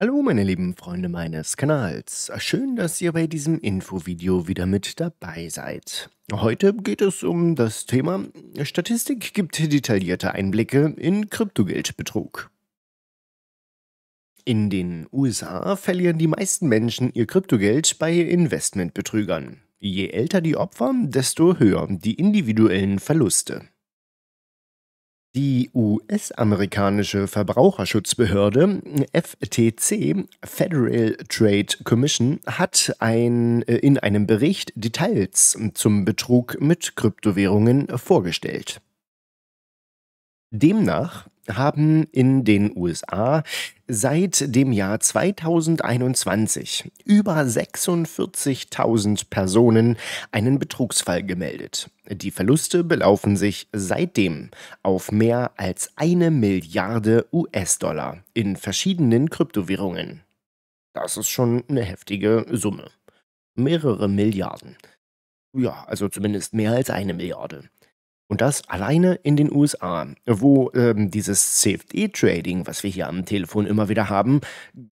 Hallo meine lieben Freunde meines Kanals. Schön, dass ihr bei diesem Infovideo wieder mit dabei seid. Heute geht es um das Thema Statistik gibt detaillierte Einblicke in Kryptogeldbetrug. In den USA verlieren die meisten Menschen ihr Kryptogeld bei Investmentbetrügern. Je älter die Opfer, desto höher die individuellen Verluste. Die US-amerikanische Verbraucherschutzbehörde FTC, Federal Trade Commission, hat ein, äh, in einem Bericht Details zum Betrug mit Kryptowährungen vorgestellt. Demnach haben in den USA seit dem Jahr 2021 über 46.000 Personen einen Betrugsfall gemeldet. Die Verluste belaufen sich seitdem auf mehr als eine Milliarde US-Dollar in verschiedenen Kryptowährungen. Das ist schon eine heftige Summe. Mehrere Milliarden. Ja, also zumindest mehr als eine Milliarde. Und das alleine in den USA, wo ähm, dieses CFD-Trading, was wir hier am Telefon immer wieder haben,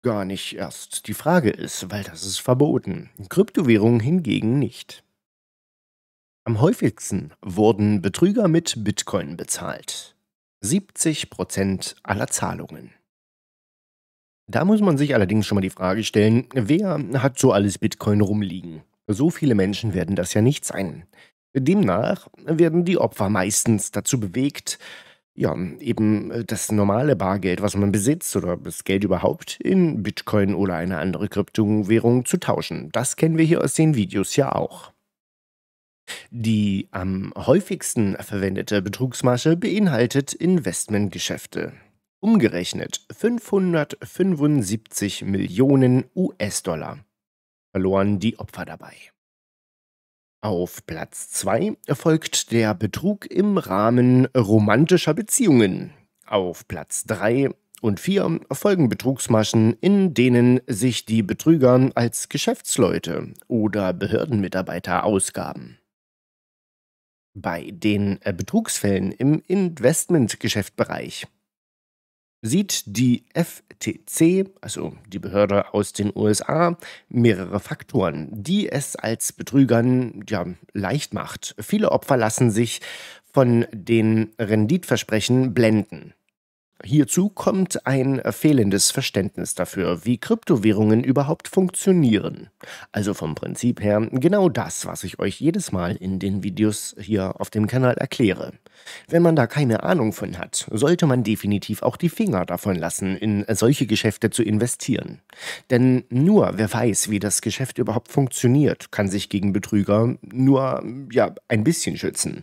gar nicht erst die Frage ist, weil das ist verboten. Kryptowährungen hingegen nicht. Am häufigsten wurden Betrüger mit Bitcoin bezahlt. 70% aller Zahlungen. Da muss man sich allerdings schon mal die Frage stellen, wer hat so alles Bitcoin rumliegen? So viele Menschen werden das ja nicht sein. Demnach werden die Opfer meistens dazu bewegt, ja, eben äh, das normale Bargeld, was man besitzt oder das Geld überhaupt in Bitcoin oder eine andere Kryptowährung zu tauschen. Das kennen wir hier aus den Videos ja auch. Die am häufigsten verwendete Betrugsmasche beinhaltet Investmentgeschäfte. Umgerechnet 575 Millionen US-Dollar verloren die Opfer dabei. Auf Platz 2 erfolgt der Betrug im Rahmen romantischer Beziehungen. Auf Platz 3 und 4 folgen Betrugsmaschen, in denen sich die Betrüger als Geschäftsleute oder Behördenmitarbeiter ausgaben. Bei den Betrugsfällen im Investmentgeschäftbereich sieht die FTC, also die Behörde aus den USA, mehrere Faktoren, die es als Betrügern ja, leicht macht. Viele Opfer lassen sich von den Renditversprechen blenden. Hierzu kommt ein äh, fehlendes Verständnis dafür, wie Kryptowährungen überhaupt funktionieren. Also vom Prinzip her genau das, was ich euch jedes Mal in den Videos hier auf dem Kanal erkläre. Wenn man da keine Ahnung von hat, sollte man definitiv auch die Finger davon lassen, in solche Geschäfte zu investieren. Denn nur wer weiß, wie das Geschäft überhaupt funktioniert, kann sich gegen Betrüger nur ja ein bisschen schützen.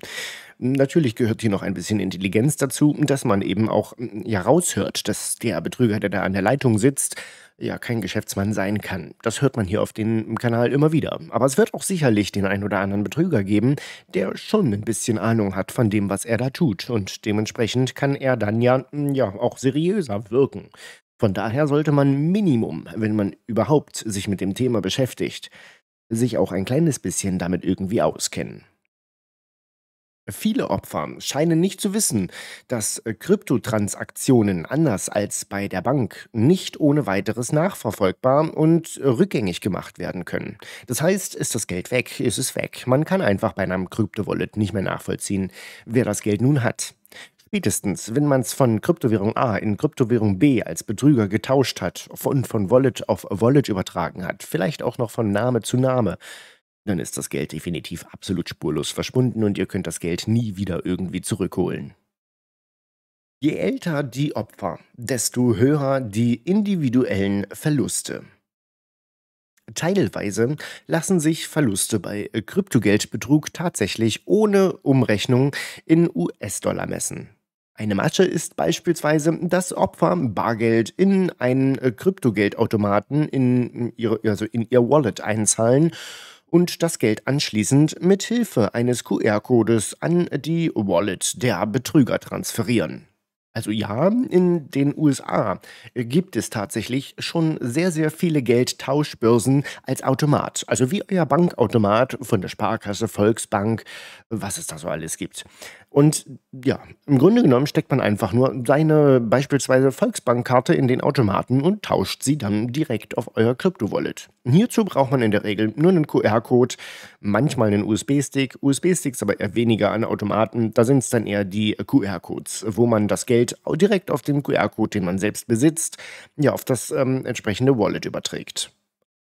Natürlich gehört hier noch ein bisschen Intelligenz dazu, dass man eben auch hm, ja raushört, dass der Betrüger, der da an der Leitung sitzt, ja kein Geschäftsmann sein kann. Das hört man hier auf dem Kanal immer wieder. Aber es wird auch sicherlich den ein oder anderen Betrüger geben, der schon ein bisschen Ahnung hat von dem, was er da tut. Und dementsprechend kann er dann ja, hm, ja auch seriöser wirken. Von daher sollte man Minimum, wenn man überhaupt sich mit dem Thema beschäftigt, sich auch ein kleines bisschen damit irgendwie auskennen. Viele Opfer scheinen nicht zu wissen, dass äh, Kryptotransaktionen anders als bei der Bank nicht ohne weiteres nachverfolgbar und äh, rückgängig gemacht werden können. Das heißt, ist das Geld weg, ist es weg. Man kann einfach bei einem Kryptowallet nicht mehr nachvollziehen, wer das Geld nun hat. Spätestens, wenn man es von Kryptowährung A in Kryptowährung B als Betrüger getauscht hat und von Wallet auf Wallet übertragen hat, vielleicht auch noch von Name zu Name, dann ist das Geld definitiv absolut spurlos verschwunden und ihr könnt das Geld nie wieder irgendwie zurückholen. Je älter die Opfer, desto höher die individuellen Verluste. Teilweise lassen sich Verluste bei Kryptogeldbetrug tatsächlich ohne Umrechnung in US-Dollar messen. Eine Masche ist beispielsweise, dass Opfer Bargeld in einen Kryptogeldautomaten in, ihre, also in ihr Wallet einzahlen und das Geld anschließend mit Hilfe eines QR-Codes an die Wallet der Betrüger transferieren. Also ja, in den USA gibt es tatsächlich schon sehr, sehr viele Geldtauschbörsen als Automat. Also wie euer Bankautomat von der Sparkasse, Volksbank, was es da so alles gibt. Und ja, im Grunde genommen steckt man einfach nur seine beispielsweise Volksbankkarte in den Automaten und tauscht sie dann direkt auf euer Krypto-Wallet. Hierzu braucht man in der Regel nur einen QR-Code, manchmal einen USB-Stick, USB-Sticks aber eher weniger an Automaten, da sind es dann eher die QR-Codes, wo man das Geld Geld direkt auf den QR-Code, den man selbst besitzt, ja, auf das ähm, entsprechende Wallet überträgt.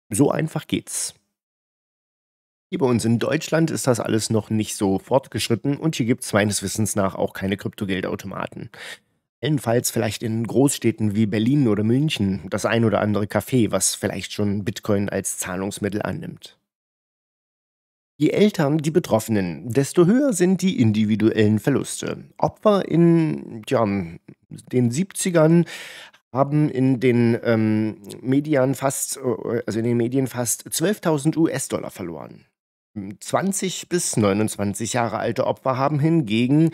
So einfach geht's. Hier bei uns in Deutschland ist das alles noch nicht so fortgeschritten und hier gibt es meines Wissens nach auch keine Kryptogeldautomaten. Allenfalls vielleicht in Großstädten wie Berlin oder München das ein oder andere Café, was vielleicht schon Bitcoin als Zahlungsmittel annimmt. Je älter die Betroffenen, desto höher sind die individuellen Verluste. Opfer in ja, den 70ern haben in den ähm, Medien fast, äh, also in den Medien fast 12.000 US-Dollar verloren. 20 bis 29 Jahre alte Opfer haben hingegen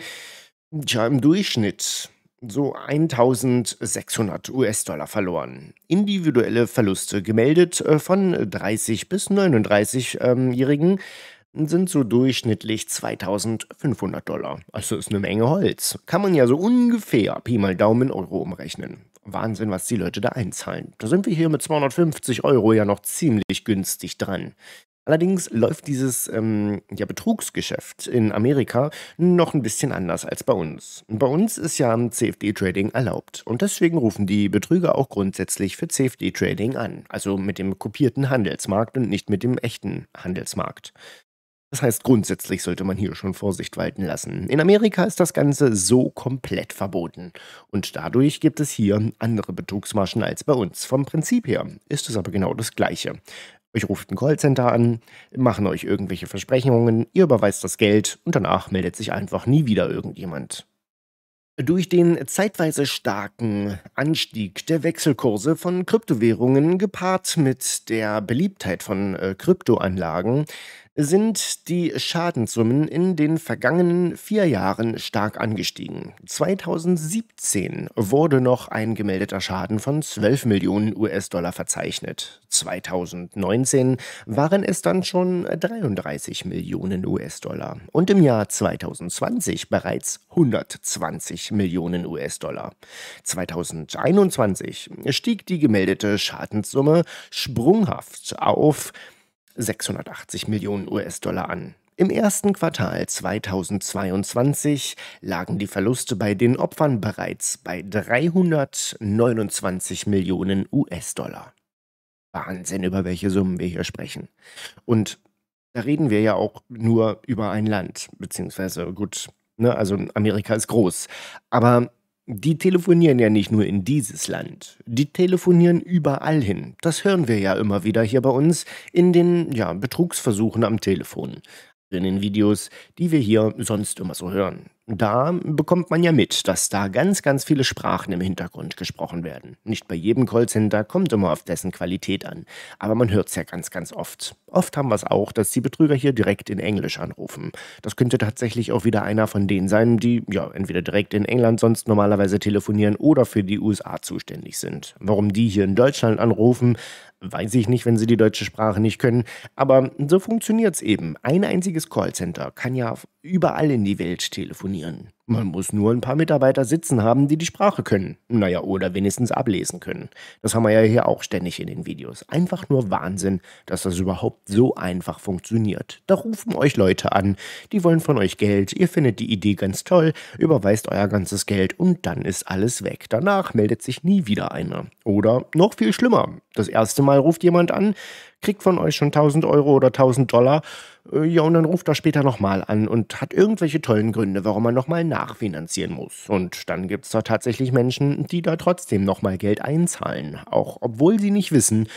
ja, im Durchschnitt so 1600 US-Dollar verloren. Individuelle Verluste gemeldet äh, von 30 bis 39-Jährigen sind so durchschnittlich 2500 Dollar. Also ist eine Menge Holz. Kann man ja so ungefähr Pi mal Daumen Euro umrechnen. Wahnsinn, was die Leute da einzahlen. Da sind wir hier mit 250 Euro ja noch ziemlich günstig dran. Allerdings läuft dieses ähm, ja, Betrugsgeschäft in Amerika noch ein bisschen anders als bei uns. Bei uns ist ja CFD-Trading erlaubt und deswegen rufen die Betrüger auch grundsätzlich für CFD-Trading an, also mit dem kopierten Handelsmarkt und nicht mit dem echten Handelsmarkt. Das heißt, grundsätzlich sollte man hier schon Vorsicht walten lassen. In Amerika ist das Ganze so komplett verboten. Und dadurch gibt es hier andere Betrugsmaschen als bei uns. Vom Prinzip her ist es aber genau das Gleiche. Euch ruft ein Callcenter an, machen euch irgendwelche Versprechungen, ihr überweist das Geld und danach meldet sich einfach nie wieder irgendjemand. Durch den zeitweise starken Anstieg der Wechselkurse von Kryptowährungen gepaart mit der Beliebtheit von äh, Kryptoanlagen sind die Schadenssummen in den vergangenen vier Jahren stark angestiegen. 2017 wurde noch ein gemeldeter Schaden von 12 Millionen US-Dollar verzeichnet. 2019 waren es dann schon 33 Millionen US-Dollar und im Jahr 2020 bereits 120 Millionen US-Dollar. 2021 stieg die gemeldete Schadenssumme sprunghaft auf 680 Millionen US-Dollar an. Im ersten Quartal 2022 lagen die Verluste bei den Opfern bereits bei 329 Millionen US-Dollar. Wahnsinn, über welche Summen wir hier sprechen. Und da reden wir ja auch nur über ein Land, beziehungsweise gut, ne, also Amerika ist groß. Aber die telefonieren ja nicht nur in dieses Land, die telefonieren überall hin. Das hören wir ja immer wieder hier bei uns in den ja, Betrugsversuchen am Telefon in den Videos, die wir hier sonst immer so hören. Da bekommt man ja mit, dass da ganz, ganz viele Sprachen im Hintergrund gesprochen werden. Nicht bei jedem Callcenter kommt immer auf dessen Qualität an, aber man hört es ja ganz, ganz oft. Oft haben wir es auch, dass die Betrüger hier direkt in Englisch anrufen. Das könnte tatsächlich auch wieder einer von denen sein, die ja entweder direkt in England sonst normalerweise telefonieren oder für die USA zuständig sind. Warum die hier in Deutschland anrufen, Weiß ich nicht, wenn sie die deutsche Sprache nicht können. Aber so funktioniert's eben. Ein einziges Callcenter kann ja überall in die Welt telefonieren. Man muss nur ein paar Mitarbeiter sitzen haben, die die Sprache können. Naja, oder wenigstens ablesen können. Das haben wir ja hier auch ständig in den Videos. Einfach nur Wahnsinn, dass das überhaupt so einfach funktioniert. Da rufen euch Leute an, die wollen von euch Geld, ihr findet die Idee ganz toll, überweist euer ganzes Geld und dann ist alles weg. Danach meldet sich nie wieder einer. Oder noch viel schlimmer, das erste Mal ruft jemand an, kriegt von euch schon 1000 Euro oder 1000 Dollar äh, ja, und dann ruft er später nochmal an und hat irgendwelche tollen Gründe, warum er nochmal nachfinanzieren muss. Und dann gibt es da tatsächlich Menschen, die da trotzdem nochmal Geld einzahlen, auch obwohl sie nicht wissen,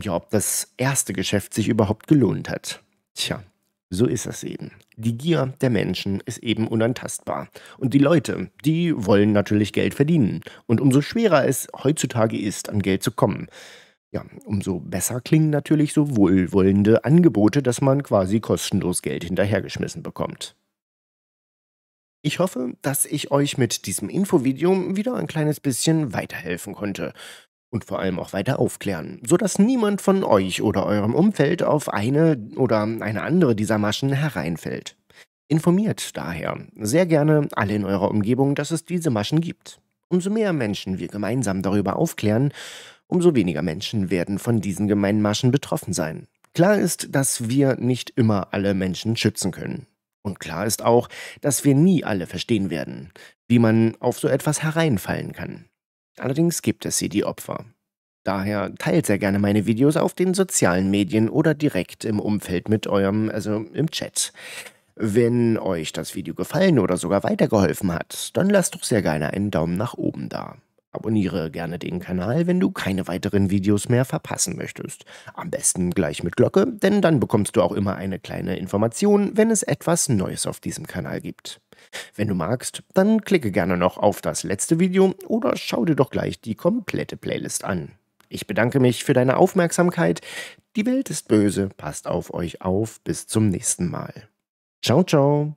ja, ob das erste Geschäft sich überhaupt gelohnt hat. Tja, so ist es eben. Die Gier der Menschen ist eben unantastbar. Und die Leute, die wollen natürlich Geld verdienen. Und umso schwerer es heutzutage ist, an Geld zu kommen, ja, umso besser klingen natürlich so wohlwollende Angebote, dass man quasi kostenlos Geld hinterhergeschmissen bekommt. Ich hoffe, dass ich euch mit diesem Infovideo wieder ein kleines bisschen weiterhelfen konnte und vor allem auch weiter aufklären, sodass niemand von euch oder eurem Umfeld auf eine oder eine andere dieser Maschen hereinfällt. Informiert daher sehr gerne alle in eurer Umgebung, dass es diese Maschen gibt. Umso mehr Menschen wir gemeinsam darüber aufklären, umso weniger Menschen werden von diesen Gemeinmarschen betroffen sein. Klar ist, dass wir nicht immer alle Menschen schützen können. Und klar ist auch, dass wir nie alle verstehen werden, wie man auf so etwas hereinfallen kann. Allerdings gibt es sie, die Opfer. Daher teilt sehr gerne meine Videos auf den sozialen Medien oder direkt im Umfeld mit eurem, also im Chat. Wenn euch das Video gefallen oder sogar weitergeholfen hat, dann lasst doch sehr gerne einen Daumen nach oben da. Abonniere gerne den Kanal, wenn du keine weiteren Videos mehr verpassen möchtest. Am besten gleich mit Glocke, denn dann bekommst du auch immer eine kleine Information, wenn es etwas Neues auf diesem Kanal gibt. Wenn du magst, dann klicke gerne noch auf das letzte Video oder schau dir doch gleich die komplette Playlist an. Ich bedanke mich für deine Aufmerksamkeit. Die Welt ist böse, passt auf euch auf, bis zum nächsten Mal. Ciao, ciao.